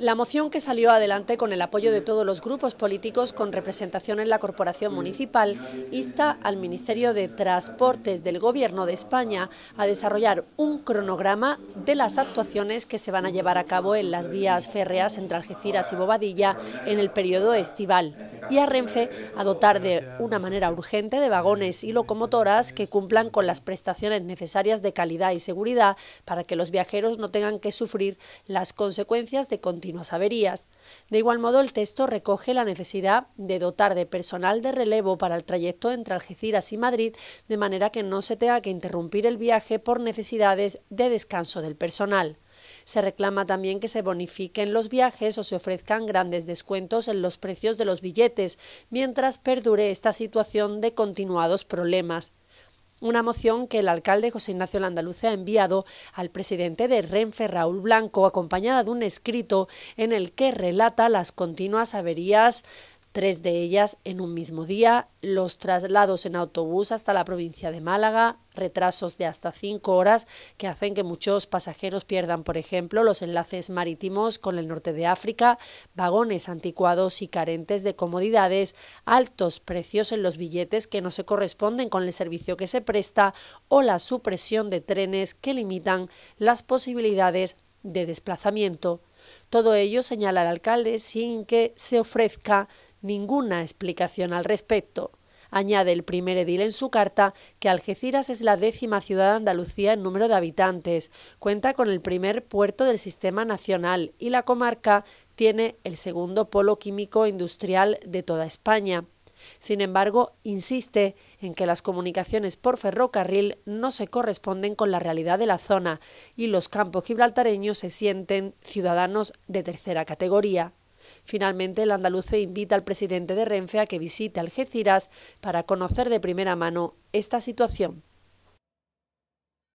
La moción que salió adelante con el apoyo de todos los grupos políticos con representación en la Corporación Municipal insta al Ministerio de Transportes del Gobierno de España a desarrollar un cronograma de las actuaciones que se van a llevar a cabo en las vías férreas entre Algeciras y Bobadilla en el periodo estival y a Renfe a dotar de una manera urgente de vagones y locomotoras que cumplan con las prestaciones necesarias de calidad y seguridad para que los viajeros no tengan que sufrir las consecuencias de continuidad no averías. De igual modo, el texto recoge la necesidad de dotar de personal de relevo para el trayecto entre Algeciras y Madrid, de manera que no se tenga que interrumpir el viaje por necesidades de descanso del personal. Se reclama también que se bonifiquen los viajes o se ofrezcan grandes descuentos en los precios de los billetes, mientras perdure esta situación de continuados problemas una moción que el alcalde José Ignacio Landaluce ha enviado al presidente de Renfe, Raúl Blanco, acompañada de un escrito en el que relata las continuas averías tres de ellas en un mismo día, los traslados en autobús hasta la provincia de Málaga, retrasos de hasta cinco horas que hacen que muchos pasajeros pierdan, por ejemplo, los enlaces marítimos con el norte de África, vagones anticuados y carentes de comodidades, altos precios en los billetes que no se corresponden con el servicio que se presta o la supresión de trenes que limitan las posibilidades de desplazamiento. Todo ello, señala el alcalde, sin que se ofrezca ninguna explicación al respecto. Añade el primer edil en su carta que Algeciras es la décima ciudad de Andalucía en número de habitantes, cuenta con el primer puerto del sistema nacional y la comarca tiene el segundo polo químico industrial de toda España. Sin embargo, insiste en que las comunicaciones por ferrocarril no se corresponden con la realidad de la zona y los campos gibraltareños se sienten ciudadanos de tercera categoría. Finalmente, el andaluce invita al presidente de Renfe a que visite Algeciras para conocer de primera mano esta situación.